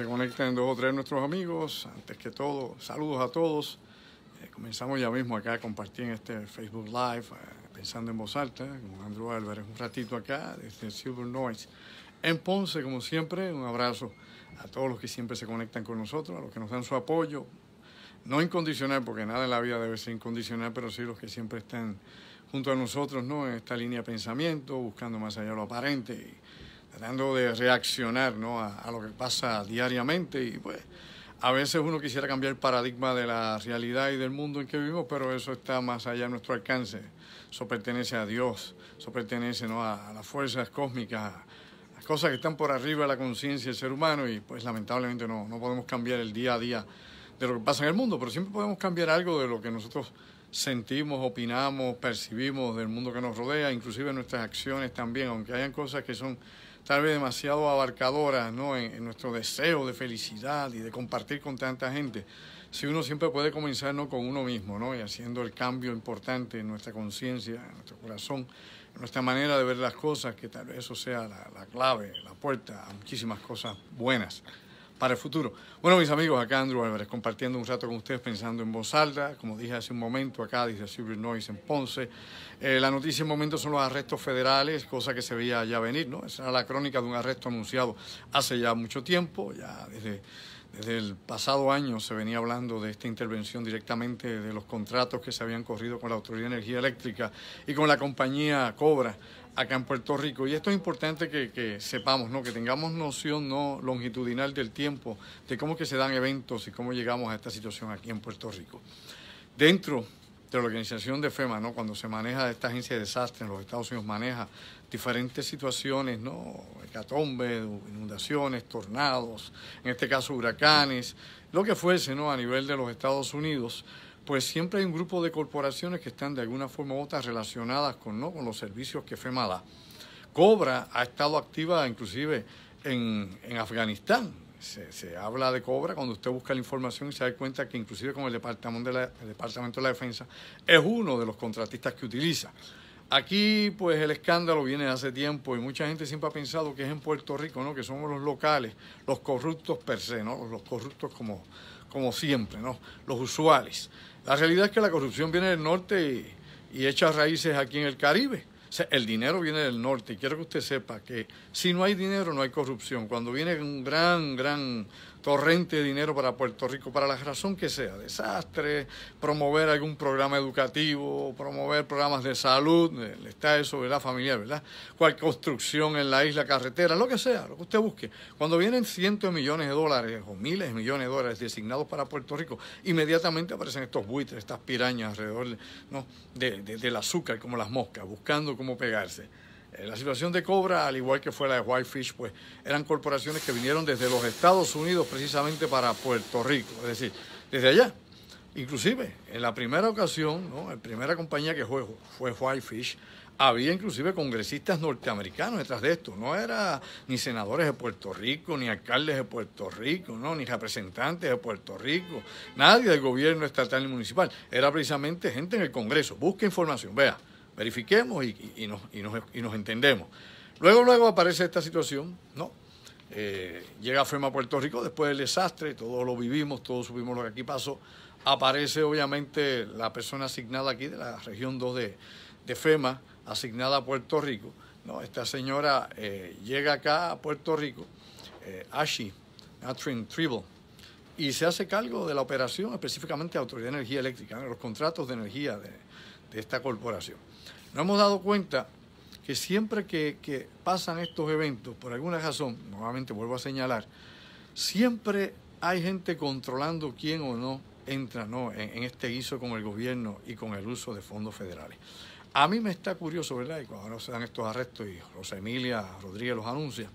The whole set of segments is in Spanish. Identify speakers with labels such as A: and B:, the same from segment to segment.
A: se conecten dos o tres nuestros amigos. Antes que todo, saludos a todos. Eh, comenzamos ya mismo acá a compartir en este Facebook Live, eh, pensando en voz alta, con Andrew Álvarez un ratito acá desde Silver Noise. En Ponce, como siempre, un abrazo a todos los que siempre se conectan con nosotros, a los que nos dan su apoyo, no incondicional, porque nada en la vida debe ser incondicional, pero sí los que siempre están junto a nosotros, ¿no? En esta línea de pensamiento, buscando más allá de lo aparente tratando de reaccionar ¿no? a, lo que pasa diariamente y pues a veces uno quisiera cambiar el paradigma de la realidad y del mundo en que vivimos, pero eso está más allá de nuestro alcance. Eso pertenece a Dios, eso pertenece ¿no? a, las fuerzas cósmicas, a las cosas que están por arriba de la conciencia del ser humano y pues lamentablemente no, no podemos cambiar el día a día de lo que pasa en el mundo, pero siempre podemos cambiar algo de lo que nosotros sentimos, opinamos, percibimos del mundo que nos rodea, inclusive nuestras acciones también, aunque hayan cosas que son tal vez demasiado abarcadoras ¿no? en, nuestro deseo de felicidad y de compartir con tanta gente. Si uno siempre puede comenzar ¿no? con uno mismo ¿no? y haciendo el cambio importante en nuestra conciencia, en nuestro corazón, en nuestra manera de ver las cosas, que tal vez eso sea la clave, la puerta a muchísimas cosas buenas para el futuro. Bueno, mis amigos, acá Andrew Álvarez compartiendo un rato con ustedes, pensando en voz alta. Como dije hace un momento, acá dice Silver Noise en Ponce. Eh, la noticia en momento son los arrestos federales, cosa que se veía ya venir, ¿no? Esa era la crónica de un arresto anunciado hace ya mucho tiempo, ya desde. Desde el pasado año se venía hablando de esta intervención directamente de los contratos que se habían corrido con la Autoridad de Energía Eléctrica y con la compañía Cobra acá en Puerto Rico. Y esto es importante que, sepamos, ¿no? que tengamos noción no longitudinal del tiempo, de cómo que se dan eventos y cómo llegamos a esta situación aquí en Puerto Rico. Dentro de la organización de FEMA, ¿no? cuando se maneja esta agencia de desastres, en los Estados Unidos maneja diferentes situaciones, ¿no? hecatombes, inundaciones, tornados, en este caso huracanes, lo que fuese ¿no? a nivel de los Estados Unidos pues siempre hay un grupo de corporaciones que están de alguna forma u otra relacionadas con, ¿no? con los servicios que FEMA da. Cobra ha estado activa inclusive en, Afganistán. Se, habla de Cobra cuando usted busca la información y se da cuenta que inclusive con el Departamento de la, Departamento de la Defensa es uno de los contratistas que utiliza. Aquí, pues, el escándalo viene de hace tiempo y mucha gente siempre ha pensado que es en Puerto Rico, ¿no? Que somos los locales, los corruptos per se, ¿no? Los corruptos como como siempre, ¿no? Los usuales. La realidad es que la corrupción viene del norte y, echa raíces aquí en el Caribe. el dinero viene del norte y quiero que usted sepa que si no hay dinero no hay corrupción. Cuando viene un gran, gran torrente de dinero para Puerto Rico, para la razón que sea, desastre, promover algún programa educativo, promover programas de salud, está eso, ¿verdad? Familiar, ¿verdad? Cual construcción en la isla, carretera, lo que sea, lo que usted busque. Cuando vienen cientos de millones de dólares o miles de millones de dólares designados para Puerto Rico, inmediatamente aparecen estos buitres, estas pirañas alrededor ¿no? del azúcar, como las moscas, buscando cómo pegarse. Eh, la situación de Cobra, al igual que fue la de Whitefish, pues eran corporaciones que vinieron desde los Estados Unidos precisamente para Puerto Rico, es decir, desde allá. Inclusive, en la primera ocasión, ¿no? la primera compañía que fue, Whitefish, había inclusive congresistas norteamericanos detrás de esto. No era ni senadores de Puerto Rico, ni alcaldes de Puerto Rico, ¿no? ni representantes de Puerto Rico, nadie del gobierno estatal ni municipal. Era precisamente gente en el Congreso. Busca información, vea verifiquemos y, nos, entendemos. Luego, luego aparece esta situación, ¿no? Eh, llega FEMA a Puerto Rico después del desastre, todos lo vivimos, todos supimos lo que aquí pasó. Aparece obviamente la persona asignada aquí de la región 2 de, FEMA, asignada a Puerto Rico. ¿no? Esta señora eh, llega acá a Puerto Rico, eh, Ashi, Natrin Tribble, y se hace cargo de la operación específicamente de Autoridad de Energía Eléctrica, los contratos de energía de esta corporación. Nos hemos dado cuenta que siempre que, pasan estos eventos, por alguna razón, nuevamente vuelvo a señalar, siempre hay gente controlando quién o no entra ¿no? En, este guiso con el gobierno y con el uso de fondos federales. A mí me está curioso, ¿verdad? Y cuando se dan estos arrestos y Rosa Emilia Rodríguez los anuncia,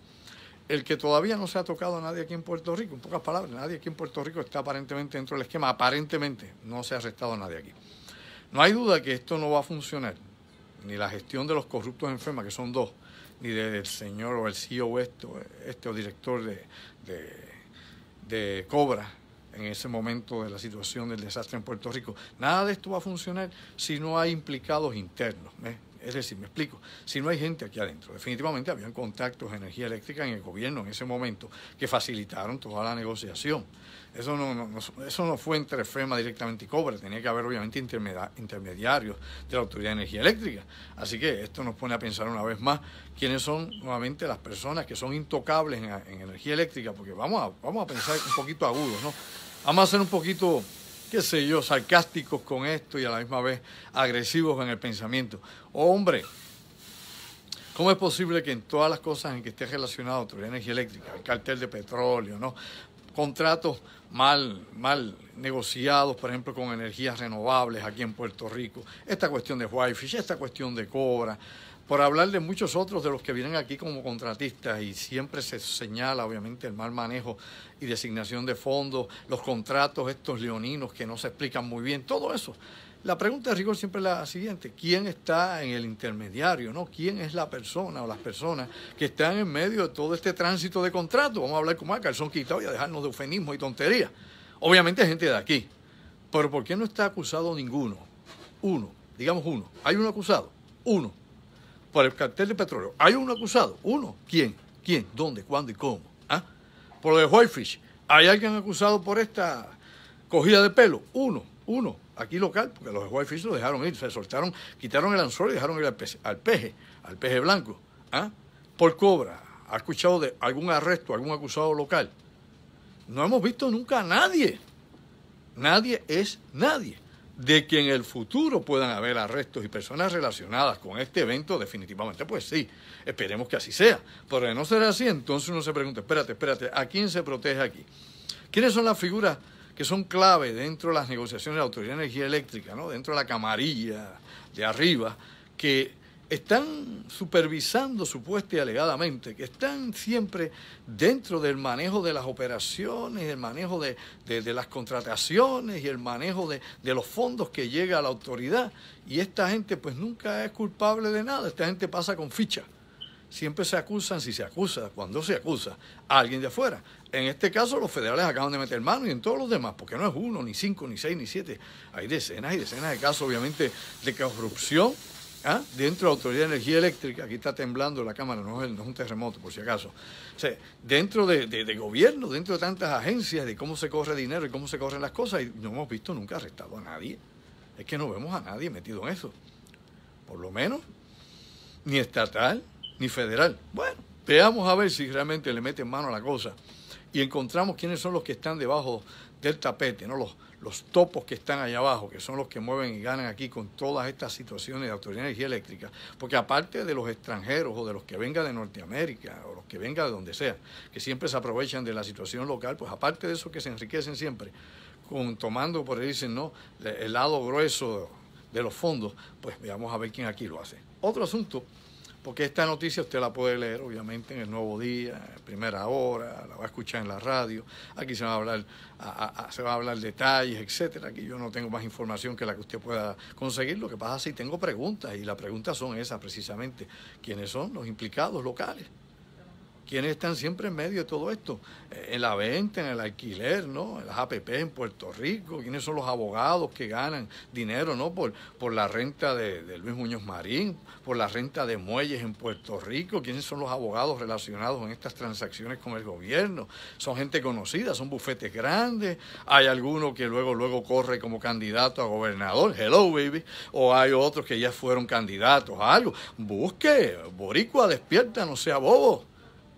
A: el que todavía no se ha tocado a nadie aquí en Puerto Rico, en pocas palabras, nadie aquí en Puerto Rico está aparentemente dentro del esquema, aparentemente no se ha arrestado a nadie aquí. No hay duda que esto no va a funcionar, ni la gestión de los corruptos enfermos, que son dos, ni del señor o el CEO este, este o director de, de, Cobra en ese momento de la situación del desastre en Puerto Rico. Nada de esto va a funcionar si no hay implicados internos. ¿eh? Es decir, me explico, si no hay gente aquí adentro, definitivamente habían contactos de energía eléctrica en el gobierno en ese momento que facilitaron toda la negociación. Eso no, eso no fue entre FEMA directamente y COBRE, tenía que haber obviamente intermediarios de la Autoridad de Energía Eléctrica. Así que esto nos pone a pensar una vez más quiénes son nuevamente las personas que son intocables en, energía eléctrica, porque vamos a, vamos a pensar un poquito agudos, ¿no? Vamos a hacer un poquito qué sé yo, sarcásticos con esto y a la misma vez agresivos en el pensamiento. Hombre, ¿Cómo es posible que en todas las cosas en que esté relacionado tu energía eléctrica, el cartel de petróleo, ¿no? contratos mal, negociados, por ejemplo, con energías renovables aquí en Puerto Rico, esta cuestión de wifi, esta cuestión de Cobra, por hablar de muchos otros de los que vienen aquí como contratistas y siempre se señala obviamente el mal manejo y designación de fondos, los contratos estos leoninos que no se explican muy bien, todo eso. La pregunta de rigor siempre es la siguiente, ¿quién está en el intermediario? ¿no? ¿Quién es la persona o las personas que están en medio de todo este tránsito de contrato? Vamos a hablar como a calzón quitado y a dejarnos de eufemismo y tontería. Obviamente gente de aquí, pero ¿por qué no está acusado ninguno? Uno, digamos uno. ¿Hay uno acusado? Uno por el cartel de petróleo. Hay un acusado. Uno. ¿Quién? ¿Quién? ¿Dónde? ¿Cuándo y cómo? ¿Ah? Por lo de Whitefish. ¿Hay alguien acusado por esta cogida de pelo? Uno. Uno. Aquí local, porque los de Whitefish lo dejaron ir. Se soltaron, quitaron el anzuelo y dejaron ir al, peje, al peje, blanco. ¿Ah? Por cobra. ¿Ha escuchado de algún arresto, algún acusado local? No hemos visto nunca a nadie. Nadie es nadie de que en el futuro puedan haber arrestos y personas relacionadas con este evento, definitivamente, pues sí, esperemos que así sea. Pero de no ser así, entonces uno se pregunta, espérate, espérate, ¿a quién se protege aquí? ¿Quiénes son las figuras que son clave dentro de las negociaciones de la Autoridad de Energía Eléctrica, ¿no? dentro de la camarilla de arriba, que están supervisando supuesta y alegadamente, que están siempre dentro del manejo de las operaciones, el manejo de, las contrataciones y el manejo de, los fondos que llega a la autoridad. Y esta gente pues nunca es culpable de nada, esta gente pasa con ficha. Siempre se acusan si se acusa, cuando se acusa, a alguien de afuera. En este caso los federales acaban de meter mano y en todos los demás, porque no es uno, ni cinco, ni seis, ni siete. Hay decenas y decenas de casos obviamente de corrupción Ah, dentro de la Autoridad de Energía Eléctrica, aquí está temblando la Cámara, no es, un terremoto por si acaso, dentro de, gobierno, dentro de tantas agencias, de cómo se corre dinero y cómo se corren las cosas, y no hemos visto nunca arrestado a nadie. Es que no vemos a nadie metido en eso. Por lo menos, ni estatal, ni federal. Bueno, veamos a ver si realmente le meten mano a la cosa y encontramos quiénes son los que están debajo del tapete, ¿no? Los, los topos que están allá abajo, que son los que mueven y ganan aquí con todas estas situaciones de autoridad de energía eléctrica, porque aparte de los extranjeros o de los que vengan de Norteamérica o los que vengan de donde sea, que siempre se aprovechan de la situación local, pues aparte de eso que se enriquecen siempre, con, tomando, por ahí dicen, ¿no? el lado grueso de los fondos, pues veamos a ver quién aquí lo hace. Otro asunto porque esta noticia usted la puede leer obviamente en el Nuevo Día, Primera Hora, la va a escuchar en la radio, aquí se va a hablar, se va a hablar detalles, etcétera, aquí yo no tengo más información que la que usted pueda conseguir, lo que pasa es que tengo preguntas y las preguntas son esas precisamente, ¿quiénes son los implicados locales? quienes están siempre en medio de todo esto, eh, en la venta, en el alquiler, ¿no? En las APP en Puerto Rico, quiénes son los abogados que ganan dinero, ¿no? Por, por la renta de, Luis Muñoz Marín, por la renta de muelles en Puerto Rico, quiénes son los abogados relacionados en estas transacciones con el gobierno. Son gente conocida, son bufetes grandes, hay algunos que luego, luego corre como candidato a gobernador, hello baby, o hay otros que ya fueron candidatos a algo. Busque, boricua, despierta, no sea bobo.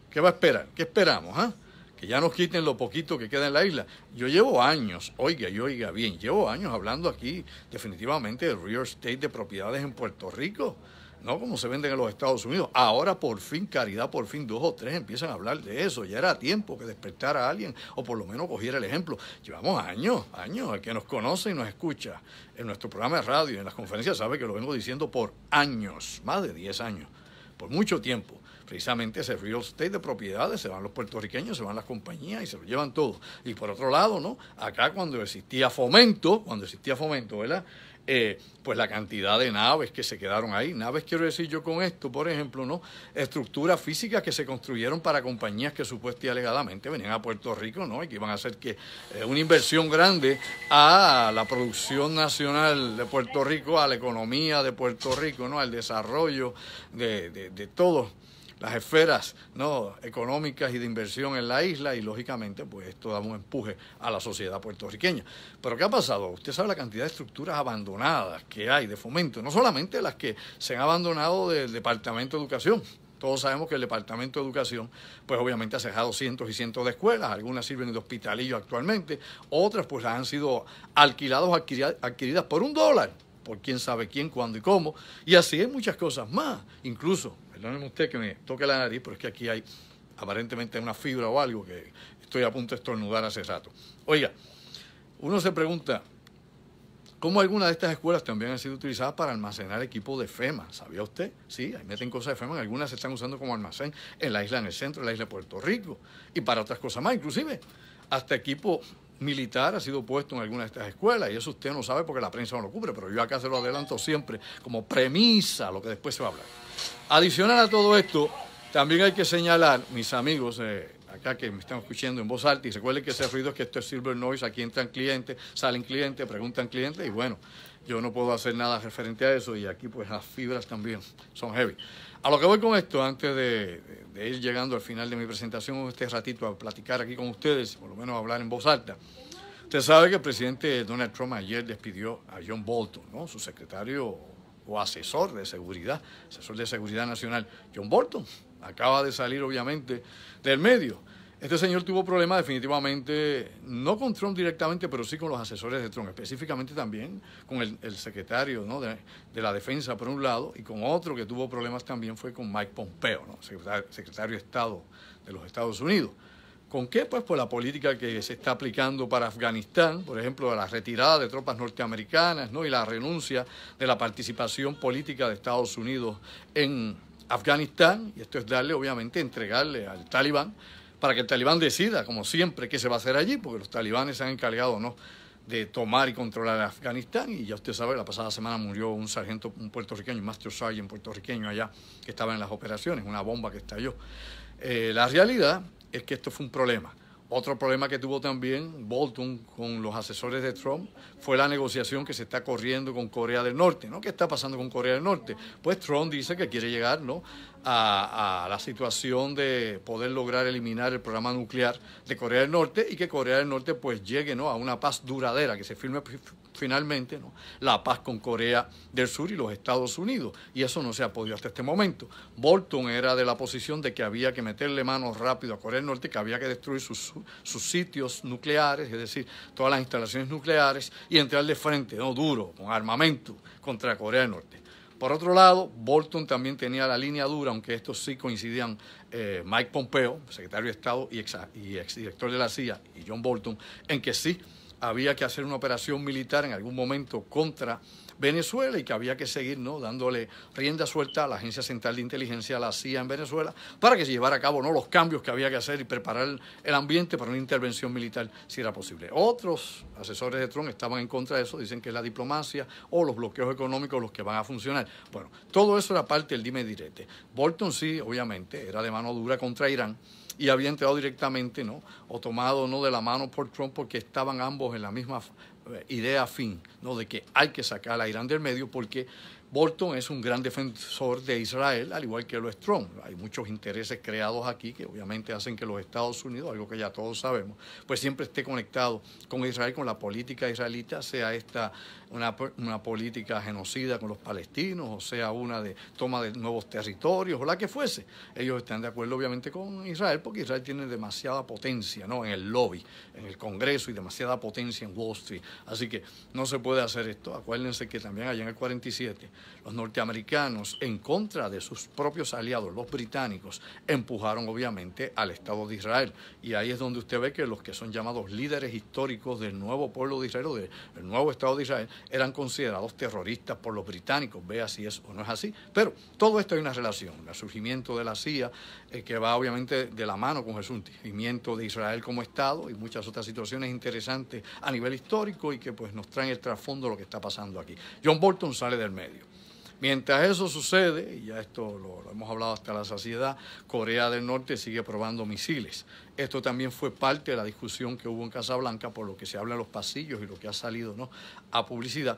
A: ¿Qué va a esperar? ¿Qué esperamos? Ah? Que ya nos quiten lo poquito que queda en la isla. Yo llevo años, oiga y oiga bien, llevo años hablando aquí definitivamente del real estate de propiedades en Puerto Rico, no como se venden en los Estados Unidos. Ahora por fin, caridad, por fin dos o tres empiezan a hablar de eso. Ya era tiempo que despertara a alguien o por lo menos cogiera el ejemplo. Llevamos años, años, el que nos conoce y nos escucha en nuestro programa de radio y en las conferencias sabe que lo vengo diciendo por años, más de 10 años, por mucho tiempo precisamente ese real estate de propiedades, se van los puertorriqueños, se van las compañías y se lo llevan todo. Y por otro lado, ¿no? Acá cuando existía fomento, cuando existía fomento, ¿verdad? Eh, pues la cantidad de naves que se quedaron ahí. Naves quiero decir yo con esto, por ejemplo, ¿no? Estructuras físicas que se construyeron para compañías que supuestamente alegadamente venían a Puerto Rico, ¿no? Y que iban a hacer que eh, una inversión grande a la producción nacional de Puerto Rico, a la economía de Puerto Rico, ¿no? Al desarrollo de, de, de todos las esferas ¿no? económicas y de inversión en la isla y lógicamente pues esto da un empuje a la sociedad puertorriqueña. Pero ¿qué ha pasado? Usted sabe la cantidad de estructuras abandonadas que hay de fomento, no solamente las que se han abandonado del Departamento de Educación, todos sabemos que el Departamento de Educación, pues obviamente ha cerrado cientos y cientos de escuelas, algunas sirven de hospitalillo actualmente, otras pues han sido alquiladas o adquiridas por un dólar, por quién sabe quién, cuándo y cómo, y así hay muchas cosas más, incluso perdóneme usted que me toque la nariz, pero es que aquí hay aparentemente una fibra o algo que estoy a punto de estornudar hace rato. Oiga, uno se pregunta, ¿cómo algunas de estas escuelas también han sido utilizadas para almacenar equipo de FEMA? ¿Sabía usted? Sí, ahí meten cosas de FEMA, algunas se están usando como almacén en la isla en el centro, en la isla de Puerto Rico, y para otras cosas más, inclusive hasta equipo militar ha sido puesto en alguna de estas escuelas, y eso usted no sabe porque la prensa no lo cubre, pero yo acá se lo adelanto siempre como premisa a lo que después se va a hablar. Adicional a todo esto, también hay que señalar, mis amigos, acá que me están escuchando en voz alta, y recuerden que ese ruido es que esto es Silver Noise, aquí entran clientes, salen clientes, preguntan clientes, y bueno, yo no puedo hacer nada referente a eso, y aquí pues las fibras también son heavy. A lo que voy con esto, antes de, ir llegando al final de mi presentación, este ratito a platicar aquí con ustedes, por lo menos hablar en voz alta. Usted sabe que el presidente Donald Trump ayer despidió a John Bolton, ¿no? su secretario o asesor de seguridad, asesor de seguridad nacional, John Bolton. Acaba de salir, obviamente, del medio. Este señor tuvo problemas definitivamente, no con Trump directamente, pero sí con los asesores de Trump, específicamente también con el, secretario de, la defensa por un lado, y con otro que tuvo problemas también fue con Mike Pompeo, secretario, secretario de Estado de los Estados Unidos. ¿Con qué? Pues por la política que se está aplicando para Afganistán, por ejemplo, la retirada de tropas norteamericanas ¿no? y la renuncia de la participación política de Estados Unidos en Afganistán. Y esto es darle, obviamente, entregarle al talibán para que el talibán decida, como siempre, qué se va a hacer allí, porque los talibanes se han encargado ¿no? de tomar y controlar Afganistán. Y ya usted sabe, la pasada semana murió un sargento, un puertorriqueño, un master sergeant puertorriqueño allá, que estaba en las operaciones, una bomba que estalló. Eh, la realidad es que esto fue un problema. Otro problema que tuvo también Bolton con los asesores de Trump fue la negociación que se está corriendo con Corea del Norte, ¿no? ¿Qué está pasando con Corea del Norte? Pues Trump dice que quiere llegar, A, la situación de poder lograr eliminar el programa nuclear de Corea del Norte y que Corea del Norte pues llegue, ¿no? A una paz duradera, que se firme finalmente ¿no? la paz con Corea del Sur y los Estados Unidos. Y eso no se ha podido hasta este momento. Bolton era de la posición de que había que meterle manos rápido a Corea del Norte, que había que destruir sus, sitios nucleares, es decir, todas las instalaciones nucleares, y entrar de frente, no duro, con armamento contra Corea del Norte. Por otro lado, Bolton también tenía la línea dura, aunque estos sí coincidían eh, Mike Pompeo, secretario de Estado y, y exdirector de la CIA, y John Bolton, en que sí había que hacer una operación militar en algún momento contra Venezuela y que había que seguir ¿no? dándole rienda suelta a la Agencia Central de Inteligencia, la CIA en Venezuela, para que se llevara a cabo ¿no? los cambios que había que hacer y preparar el ambiente para una intervención militar si era posible. Otros asesores de Trump estaban en contra de eso, dicen que es la diplomacia o los bloqueos económicos los que van a funcionar. Bueno, todo eso era parte del dime direte. Bolton sí, obviamente, era de mano dura contra Irán y había entrado directamente, ¿no? O tomado, ¿no? De la mano por Trump porque estaban ambos en la misma eh, idea fin, ¿no? De que hay que sacar a Irán del medio porque Bolton es un gran defensor de Israel, al igual que lo es Trump. Hay muchos intereses creados aquí que obviamente hacen que los Estados Unidos, algo que ya todos sabemos, pues siempre esté conectado con Israel, con la política israelita, sea esta una, política genocida con los palestinos, o sea una de toma de nuevos territorios, o la que fuese. Ellos están de acuerdo obviamente con Israel, porque Israel tiene demasiada potencia en el lobby, en el Congreso y demasiada potencia en Wall Street. Así que no se puede hacer esto. Acuérdense que también allá en el 47 los norteamericanos, en contra de sus propios aliados, los británicos, empujaron obviamente al Estado de Israel. Y ahí es donde usted ve que los que son llamados líderes históricos del nuevo pueblo de Israel o del nuevo Estado de Israel eran considerados terroristas por los británicos. Vea si es o no es así. Pero todo esto hay una relación. El surgimiento de la CIA, eh, que va obviamente de la mano con el surgimiento de Israel como Estado y muchas otras situaciones interesantes a nivel histórico y que pues nos traen el trasfondo de lo que está pasando aquí. John Bolton sale del medio. Mientras eso sucede, y ya esto lo, hemos hablado hasta la saciedad, Corea del Norte sigue probando misiles. Esto también fue parte de la discusión que hubo en Casablanca, por lo que se habla en los pasillos y lo que ha salido ¿no? a publicidad,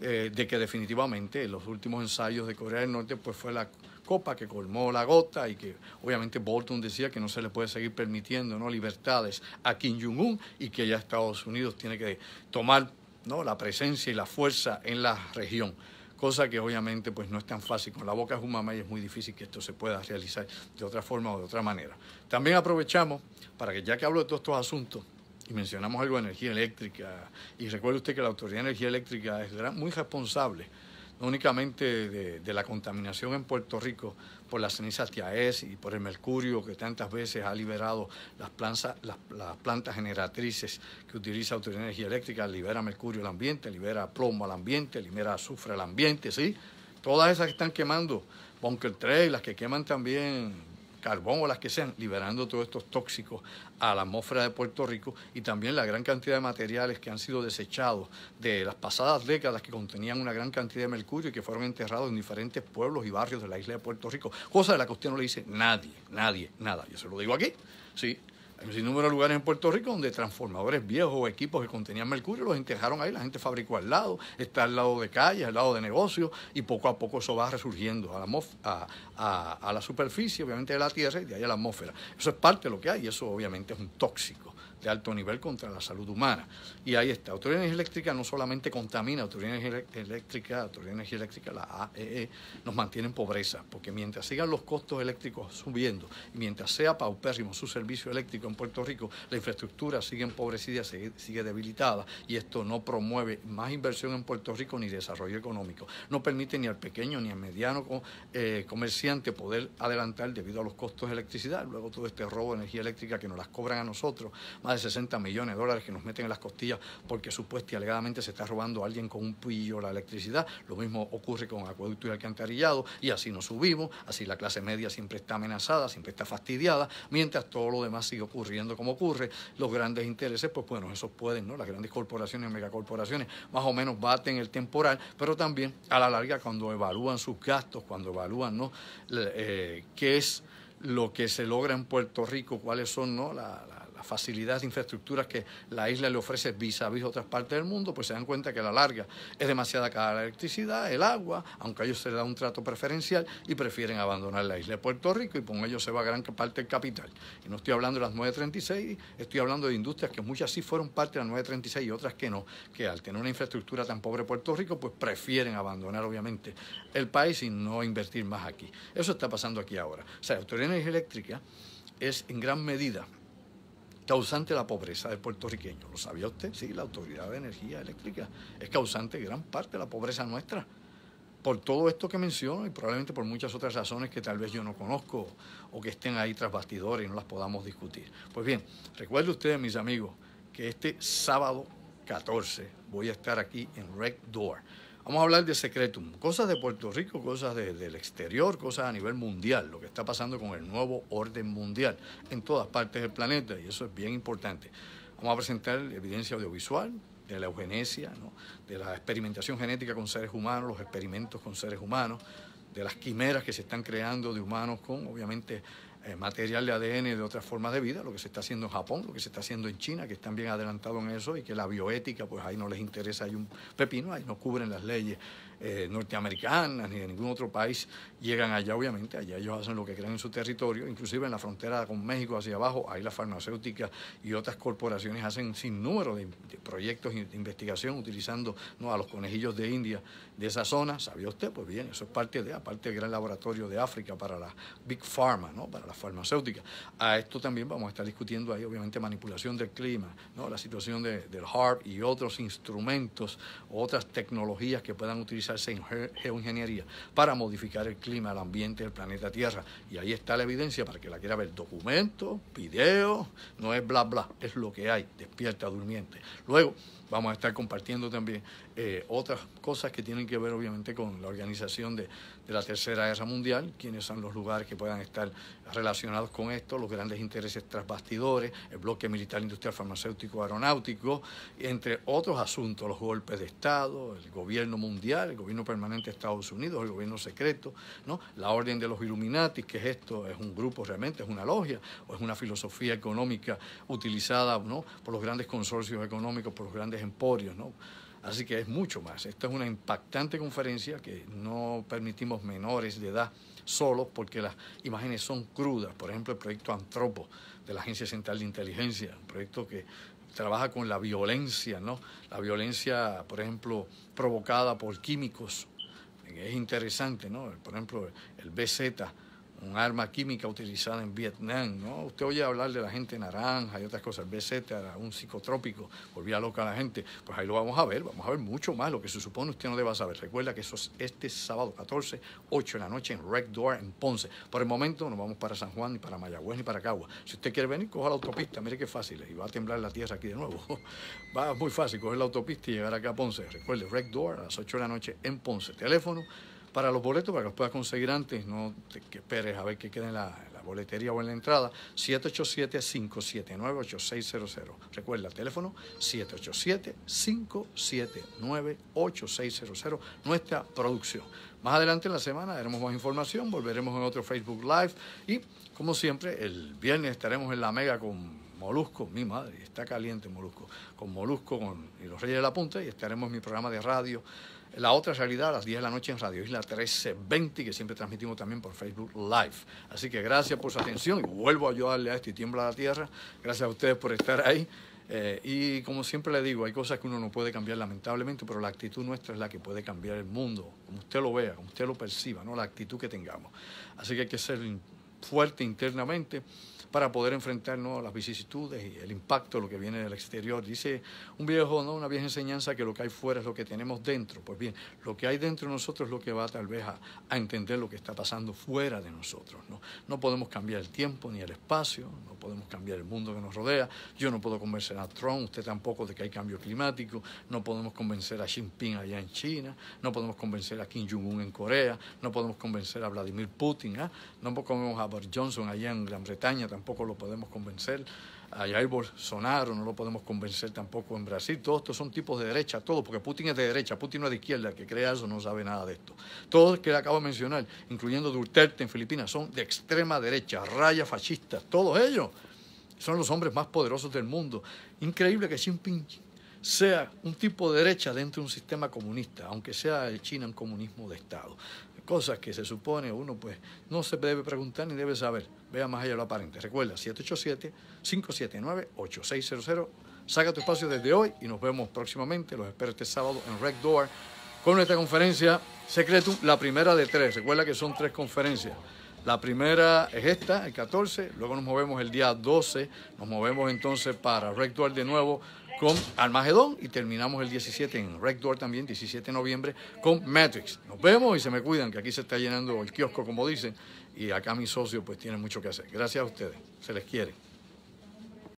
A: eh, de que definitivamente los últimos ensayos de Corea del Norte pues fue la copa que colmó la gota y que obviamente Bolton decía que no se le puede seguir permitiendo ¿no? libertades a Kim Jong-un y que ya Estados Unidos tiene que tomar la presencia y la fuerza en la región cosa que obviamente pues no es tan fácil. Con la boca es un mamá y es muy difícil que esto se pueda realizar de otra forma o de otra manera. También aprovechamos para que ya que hablo de todos estos asuntos, y mencionamos algo de energía eléctrica, y recuerde usted que la Autoridad de Energía Eléctrica es muy responsable únicamente de, la contaminación en Puerto Rico por las cenizas TIAES y por el mercurio que tantas veces ha liberado las, plantas, las, plantas generatrices que utiliza energía Eléctrica, libera mercurio al ambiente, libera plomo al ambiente, libera azufre al ambiente, ¿sí? Todas esas que están quemando, Bunker 3, las que queman también carbón o las que sean, liberando todos estos tóxicos a la atmósfera de Puerto Rico y también la gran cantidad de materiales que han sido desechados de las pasadas décadas que contenían una gran cantidad de mercurio y que fueron enterrados en diferentes pueblos y barrios de la isla de Puerto Rico, cosa de la que usted no le dice nadie, nadie, nada. Yo se lo digo aquí, sí. Hay un de lugares en Puerto Rico donde transformadores viejos o equipos que contenían mercurio los enterraron ahí, la gente fabricó al lado, está al lado de calles, al lado de negocios, y poco a poco eso va resurgiendo a la, la superficie, obviamente de la Tierra y de ahí a la atmósfera. Eso es parte de lo que hay, y eso obviamente es un tóxico alto nivel contra la salud humana. Y ahí está. Autoridad de Eléctrica no solamente contamina, Autoridad Eléctrica, Autoridad Energía Eléctrica, la AEE, e, nos mantiene en pobreza, porque mientras sigan los costos eléctricos subiendo, mientras sea paupérrimo su servicio eléctrico en Puerto Rico, la infraestructura sigue empobrecida, sigue, sigue debilitada, y esto no promueve más inversión en Puerto Rico ni desarrollo económico. No permite ni al pequeño ni al mediano eh, comerciante poder adelantar debido a los costos de electricidad. Luego todo este robo de energía eléctrica que nos las cobran a nosotros, más 60 millones de dólares que nos meten en las costillas porque supuestamente y alegadamente se está robando a alguien con un pillo la electricidad. Lo mismo ocurre con acueducto y alcantarillado y así nos subimos, así la clase media siempre está amenazada, siempre está fastidiada, mientras todo lo demás sigue ocurriendo como ocurre. Los grandes intereses, pues bueno, esos pueden, ¿no? Las grandes corporaciones, y megacorporaciones, más o menos baten el temporal, pero también a la larga cuando evalúan sus gastos, cuando evalúan, ¿no? Eh, qué es lo que se logra en Puerto Rico, cuáles son, ¿no? facilidades, infraestructuras que la isla le ofrece vis a vis otras partes del mundo, pues se dan cuenta que a la larga es demasiada cara la electricidad, el agua, aunque a ellos se les da un trato preferencial y prefieren abandonar la isla de Puerto Rico y con ello se va gran parte del capital. Y no estoy hablando de las 936, estoy hablando de industrias que muchas sí fueron parte de las 936 y otras que no, que al tener una infraestructura tan pobre Puerto Rico, pues prefieren abandonar obviamente el país y no invertir más aquí. Eso está pasando aquí ahora. O sea, la autoridad eléctrica es en gran medida causante la pobreza del puertorriqueño. ¿Lo sabía usted? Sí, la Autoridad de Energía Eléctrica es causante gran parte de la pobreza nuestra. Por todo esto que menciono y probablemente por muchas otras razones que tal vez yo no conozco o que estén ahí tras bastidores y no las podamos discutir. Pues bien, recuerden ustedes, mis amigos, que este sábado 14 voy a estar aquí en Red Door Vamos a hablar de Secretum, cosas de Puerto Rico, cosas del exterior, cosas a nivel mundial, lo que está pasando con el nuevo orden mundial en todas partes del planeta y eso es bien importante. Vamos a presentar evidencia audiovisual de la eugenesia, de la experimentación genética con seres humanos, los experimentos con seres humanos, de las quimeras que se están creando de humanos con, obviamente, material de ADN de otras formas de vida, lo que se está haciendo en Japón, lo que se está haciendo en China, que están bien adelantados en eso y que la bioética, pues ahí no les interesa, hay un pepino, ahí no cubren las leyes eh, norteamericanas ni de ningún otro país, llegan allá obviamente, allá ellos hacen lo que crean en su territorio, inclusive en la frontera con México hacia abajo, ahí la farmacéuticas y otras corporaciones hacen sin número de, proyectos de investigación utilizando ¿no? a los conejillos de India de esa zona, ¿sabía usted? Pues bien, eso es parte de, aparte del gran laboratorio de África para la Big Pharma, ¿no? Para la farmacéutica. A esto también vamos a estar discutiendo ahí, obviamente, manipulación del clima, ¿no? La situación del HARP y otros instrumentos, otras tecnologías que puedan utilizarse en geoingeniería para modificar el clima, el ambiente del planeta Tierra. Y ahí está la evidencia para que la quiera ver. Documentos, videos, no es bla bla, es lo que hay, despierta durmiente. Luego, Vamos a estar compartiendo también eh, otras cosas que tienen que ver obviamente con la organización de, la Tercera Guerra Mundial, quiénes son los lugares que puedan estar relacionados con esto, los grandes intereses tras bastidores, el bloque militar, industrial, farmacéutico, aeronáutico, entre otros asuntos, los golpes de Estado, el gobierno mundial, el gobierno permanente de Estados Unidos, el gobierno secreto, ¿no? la orden de los Illuminati, que es esto, es un grupo realmente, es una logia o es una filosofía económica utilizada ¿no? por los grandes consorcios económicos, por los grandes emporios, ¿no? Así que es mucho más. Esta es una impactante conferencia que no permitimos menores de edad solos porque las imágenes son crudas. Por ejemplo, el proyecto Antropo de la Agencia Central de Inteligencia, un proyecto que trabaja con la violencia, ¿no? La violencia, por ejemplo, provocada por químicos. Es interesante, ¿no? Por ejemplo, el BZ un arma química utilizada en Vietnam, ¿no? Usted oye hablar de la gente naranja y otras cosas, BZ, era un psicotrópico, volvía loca a la gente. Pues ahí lo vamos a ver, vamos a ver mucho más, lo que se supone usted no deba saber. Recuerda que eso es este sábado 14, 8 de la noche en Red Door en Ponce. Por el momento no vamos para San Juan, ni para Mayagüez, ni para Cagua. Si usted quiere venir, coja la autopista, mire qué fácil, y va a temblar la tierra aquí de nuevo. Va muy fácil coger la autopista y llegar acá a Ponce. Recuerde, Red Door a las 8 de la noche en Ponce. Teléfono para los boletos, para que los puedas conseguir antes, no te, esperes a ver qué queda en la, boletería o en la entrada, 787-579-8600. Recuerda, teléfono 787-579-8600, nuestra producción. Más adelante en la semana daremos más información, volveremos en otro Facebook Live y, como siempre, el viernes estaremos en la Mega con Molusco, mi madre, está caliente Molusco, con Molusco y los Reyes de la Punta y estaremos en mi programa de radio la otra realidad a las 10 de la noche en Radio Isla 1320, que siempre transmitimos también por Facebook Live. Así que gracias por su atención y vuelvo a ayudarle a este tiembla la tierra. Gracias a ustedes por estar ahí. Eh, y como siempre le digo, hay cosas que uno no puede cambiar lamentablemente, pero la actitud nuestra es la que puede cambiar el mundo, como usted lo vea, como usted lo perciba, ¿no? la actitud que tengamos. Así que hay que ser fuerte internamente para poder enfrentarnos a las vicisitudes y el impacto de lo que viene del exterior. Dice un viejo, ¿no? una vieja enseñanza que lo que hay fuera es lo que tenemos dentro. Pues bien, lo que hay dentro de nosotros es lo que va tal vez a, entender lo que está pasando fuera de nosotros. ¿no? no podemos cambiar el tiempo ni el espacio, no podemos cambiar el mundo que nos rodea. Yo no puedo convencer a Trump, usted tampoco, de que hay cambio climático. No podemos convencer a Xi Jinping allá en China. No podemos convencer a Kim Jong-un en Corea. No podemos convencer a Vladimir Putin. ¿ah? No podemos convencer a Boris Johnson allá en Gran Bretaña tampoco tampoco lo podemos convencer. A Jair Bolsonaro no lo podemos convencer tampoco en Brasil. Todos estos son tipos de derecha, todos, porque Putin es de derecha, Putin no es de izquierda, que crea eso no sabe nada de esto. Todos que le acabo de mencionar, incluyendo Duterte en Filipinas, son de extrema derecha, raya fascista, todos ellos son los hombres más poderosos del mundo. Increíble que Xi Jinping sea un tipo de derecha dentro de un sistema comunista, aunque sea el China un comunismo de Estado cosas que se supone uno pues no se debe preguntar ni debe saber. Vea más allá de lo aparente. Recuerda, 787-579-8600. Saca tu espacio desde hoy y nos vemos próximamente. Los espero este sábado en Red Door con nuestra conferencia secreto la primera de tres. Recuerda que son tres conferencias. La primera es esta, el 14, luego nos movemos el día 12, nos movemos entonces para Red Door de nuevo con Armagedón y terminamos el 17 en Red Door también, 17 de noviembre, con Matrix. Nos vemos y se me cuidan, que aquí se está llenando el kiosco, como dicen, y acá mi socio pues tiene mucho que hacer. Gracias a ustedes, se les quiere.